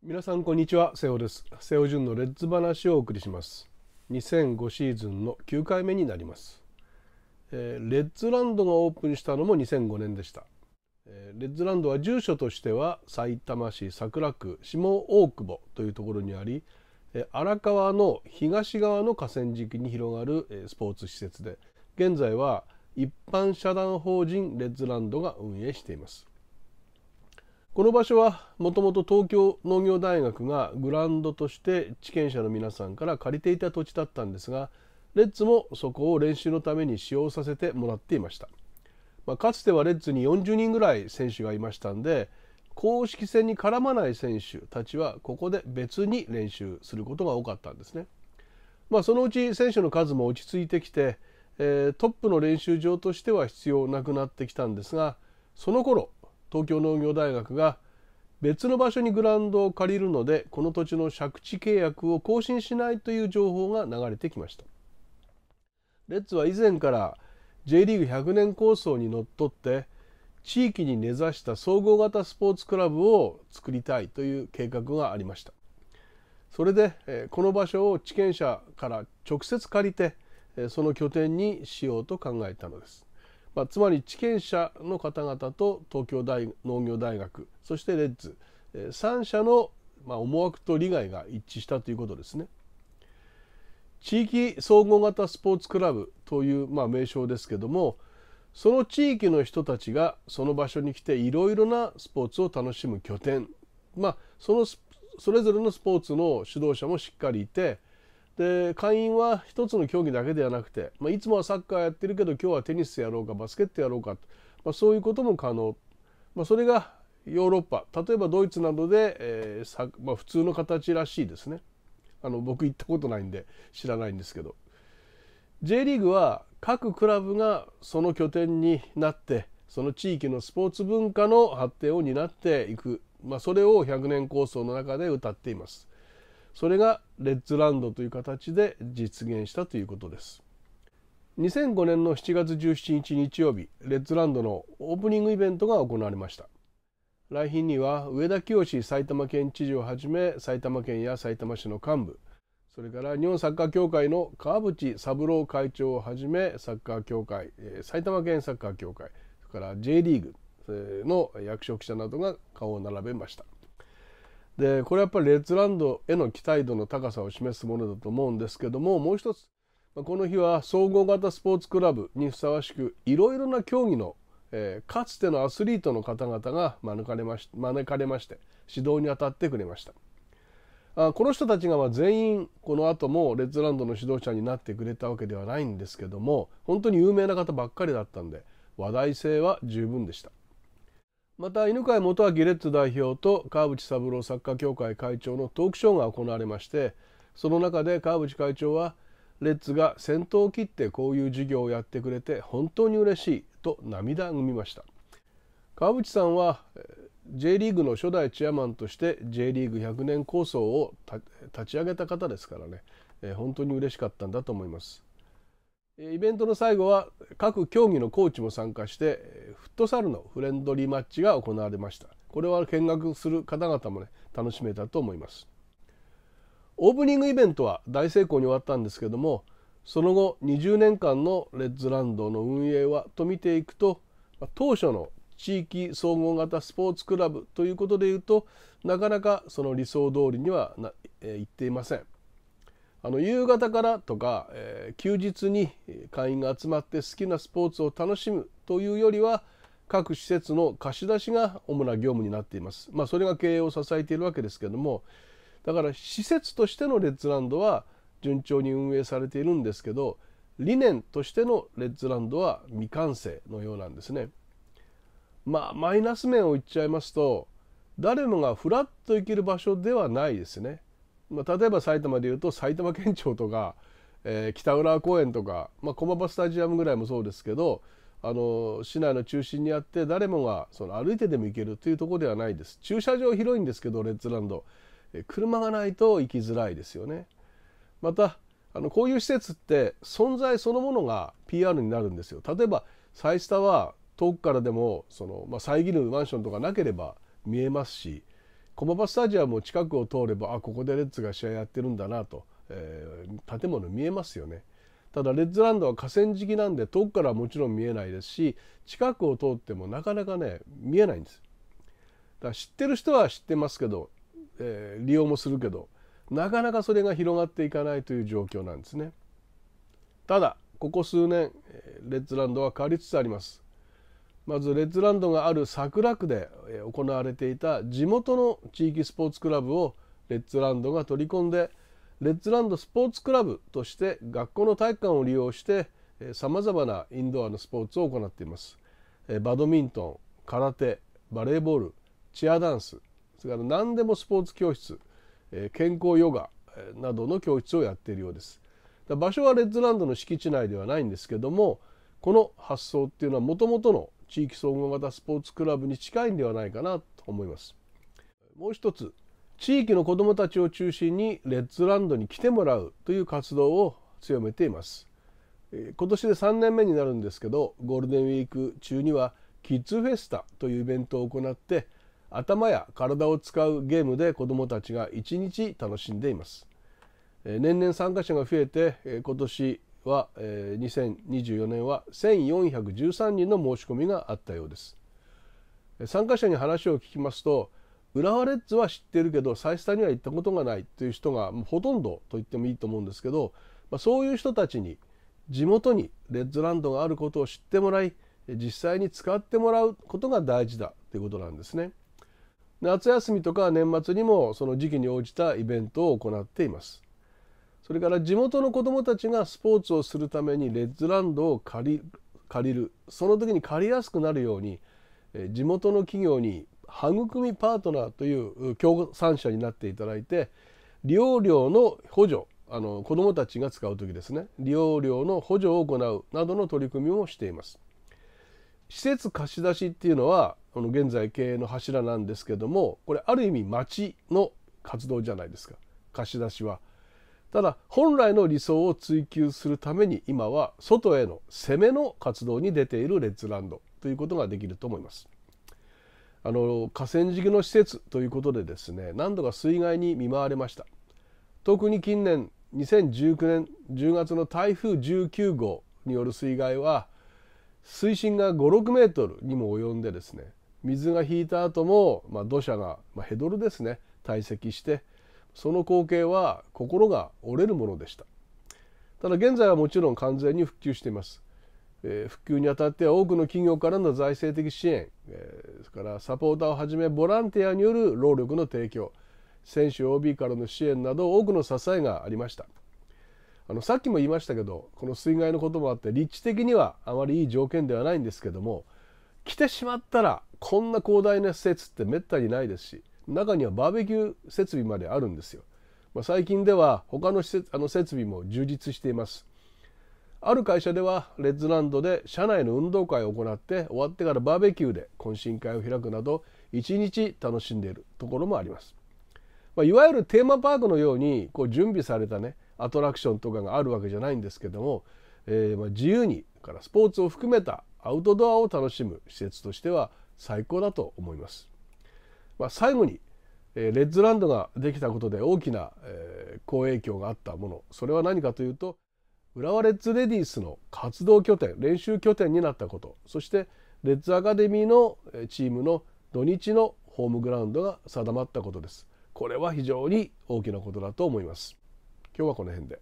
皆さんこんにちは瀬尾です瀬尾潤のレッズ話をお送りします2005シーズンの9回目になります、えー、レッズランドがオープンしたのも2005年でした、えー、レッズランドは住所としては埼玉市桜区下大久保というところにあり、えー、荒川の東側の河川敷に広がる、えー、スポーツ施設で現在は一般社団法人レッズランドが運営していますこの場所はもともと東京農業大学がグラウンドとして地権者の皆さんから借りていた土地だったんですがレッツもそこを練習のために使用させてもらっていました、まあ、かつてはレッツに40人ぐらい選手がいましたんで公式戦に絡まない選手たちはここで別に練習することが多かったんですね、まあ、そのうち選手の数も落ち着いてきて、えー、トップの練習場としては必要なくなってきたんですがその頃東京農業大学が別の場所にグラウンドを借りるのでこの土地の借地契約を更新しないという情報が流れてきましたレッツは以前から J リーグ100年構想にのっとって地域に根ざした総合型スポーツクラブを作りたいという計画がありましたそれでこの場所を地権者から直接借りてその拠点にしようと考えたのですまあ、つまり地権者の方々と東京大農業大学そしてレッズ3社の思惑と利害が一致したということですね。地域総合型スポーツクラブというまあ名称ですけどもその地域の人たちがその場所に来ていろいろなスポーツを楽しむ拠点、まあ、そのそれぞれのスポーツの指導者もしっかりいてで会員は一つの競技だけではなくて、まあ、いつもはサッカーやってるけど今日はテニスやろうかバスケットやろうか、まあ、そういうことも可能、まあ、それがヨーロッパ例えばドイツなどで、えーまあ、普通の形らしいですねあの僕行ったことないんで知らないんですけど J リーグは各クラブがその拠点になってその地域のスポーツ文化の発展を担っていく、まあ、それを100年構想の中で歌っていますそれがレッツランドという形で実現したということです2005年の7月17日日曜日レッツランドのオープニングイベントが行われました来賓には上田清埼玉県知事をはじめ埼玉県や埼玉市の幹部それから日本サッカー協会の川淵三郎会長をはじめサッカー協会埼玉県サッカー協会それから J リーグの役職者などが顔を並べましたでこれはやっぱりレッズランドへの期待度の高さを示すものだと思うんですけどももう一つこの日は総合型スポーツクラブにふさわしくいろいろな競技の、えー、かつてのアスリートの方々が招かれまし招かれまして指導に当たってくれましたあこの人たちがま全員この後もレッズランドの指導者になってくれたわけではないんですけども本当に有名な方ばっかりだったんで話題性は十分でしたまた犬飼元ギレッツ代表と川淵三郎作家協会会長のトークショーが行われましてその中で川淵会長はレッツが先頭を切ってこういう事業をやってくれて本当に嬉しいと涙ぐみました川淵さんは J リーグの初代チェアマンとして J リーグ100年構想を立ち上げた方ですからね本当に嬉しかったんだと思いますイベントの最後は各競技のコーチも参加してフットサルのフレンドリーマッチが行われましたこれは見学する方々もね楽しめたと思いますオープニングイベントは大成功に終わったんですけどもその後20年間のレッズランドの運営はと見ていくと当初の地域総合型スポーツクラブということでいうとなかなかその理想通りにはな、えー、いっていませんあの夕方からとか、えー、休日に会員が集まって好きなスポーツを楽しむというよりは各施設の貸し出しが主な業務になっています。まあ、それが経営を支えているわけですけれどもだから施設としてのレッツランドは順調に運営されているんですけど理念としてのレッツランドは未完成のようなんですね。まあマイナス面を言っちゃいますと誰もがフラッと行ける場所ではないですね。まあ、例えば埼玉でいうと埼玉県庁とか、えー、北浦公園とか、まあ、駒場スタジアムぐらいもそうですけどあの市内の中心にあって誰もがその歩いてでも行けるというところではないです駐車場広いんですけどレッツランド、えー、車がないと行きづらいですよねまたあのこういう施設って存在そのものが PR になるんですよ例えばサイスタは遠くからでもその、まあ、遮るマンションとかなければ見えますし駒場スタジアムを近くを通ればあここでレッズが試合やってるんだなと、えー、建物見えますよねただレッズランドは河川敷なんで遠くからはもちろん見えないですし近くを通ってもなかなかね見えないんですだから知ってる人は知ってますけど、えー、利用もするけどなかなかそれが広がっていかないという状況なんですねただここ数年レッズランドは変わりつつありますまずレッツランドがある桜区で行われていた地元の地域スポーツクラブをレッツランドが取り込んでレッツランドスポーツクラブとして学校の体育館を利用してさまざまなインドアのスポーツを行っていますバドミントン空手バレーボールチアダンスそれから何でもスポーツ教室健康ヨガなどの教室をやっているようです場所はレッズランドの敷地内ではないんですけどもこの発想っていうのはもともとの地域総合型スポーツクラブに近いんではないかなと思いますもう一つ地域の子どもたちを中心にレッツランドに来てもらうという活動を強めています今年で3年目になるんですけどゴールデンウィーク中にはキッズフェスタというイベントを行って頭や体を使うゲームで子どもたちが一日楽しんでいます年々参加者が増えて今年は、えー、2024年は1413人の申し込みがあったようです参加者に話を聞きますと浦和レッズは知ってるけど再下には行ったことがないという人がほとんどと言ってもいいと思うんですけど、まあ、そういう人たちに地元にレッズランドがあることを知ってもらい実際に使ってもらうことが大事だということなんですね夏休みとか年末にもその時期に応じたイベントを行っていますそれから地元の子どもたちがスポーツをするためにレッズランドを借り借りるその時に借りやすくなるように地元の企業に育みパートナーという協賛者になっていただいて利用料の補助あの子どもたちが使う時ですね利用料の補助を行うなどの取り組みもしています。施設貸し出しっていうのはこの現在経営の柱なんですけどもこれある意味町の活動じゃないですか貸し出しは。ただ本来の理想を追求するために今は外への攻めの活動に出ているレッツランドということができると思います。あの河川敷の施設ということでですね何度か水害に見舞われました特に近年2019年10月の台風19号による水害は水深が56メートルにも及んでですね水が引いた後もまあ、土砂が、ヘドルですね堆積してその光景は心が折れるものでしたただ現在はもちろん完全に復旧しています、えー、復旧にあたっては多くの企業からの財政的支援、えー、それからサポーターをはじめボランティアによる労力の提供選手 OB からの支援など多くの支えがありましたあのさっきも言いましたけどこの水害のこともあって立地的にはあまりいい条件ではないんですけども来てしまったらこんな広大な施設ってめったにないですし中にはバーベキュー設備まであるんですよ、まあ、最近では他の施設あの設備も充実していますある会社ではレッズランドで社内の運動会を行って終わってからバーベキューで懇親会を開くなど一日楽しんでいるところもあります、まあ、いわゆるテーマパークのようにこう準備されたねアトラクションとかがあるわけじゃないんですけども、えー、ま自由にからスポーツを含めたアウトドアを楽しむ施設としては最高だと思います。まあ、最後にレッズランドができたことで大きな好影響があったものそれは何かというと浦和レッズレディースの活動拠点練習拠点になったことそしてレッズアカデミーのチームの土日のホームグラウンドが定まったことですこれは非常に大きなことだと思います今日はこの辺で